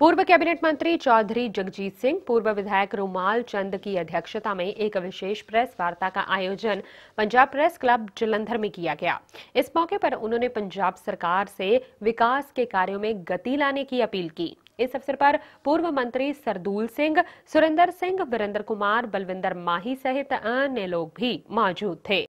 पूर्व कैबिनेट मंत्री चौधरी जगजीत सिंह पूर्व विधायक रूमाल चंद की अध्यक्षता में एक विशेष प्रेस वार्ता का आयोजन पंजाब प्रेस क्लब जलंधर में किया गया इस मौके पर उन्होंने पंजाब सरकार से विकास के कार्यों में गति लाने की अपील की इस अवसर पर पूर्व मंत्री सरदूल सिंह सुरेंद्र सिंह वीरेंद्र कुमार बलविंदर माही सहित अन्य लोग भी मौजूद थे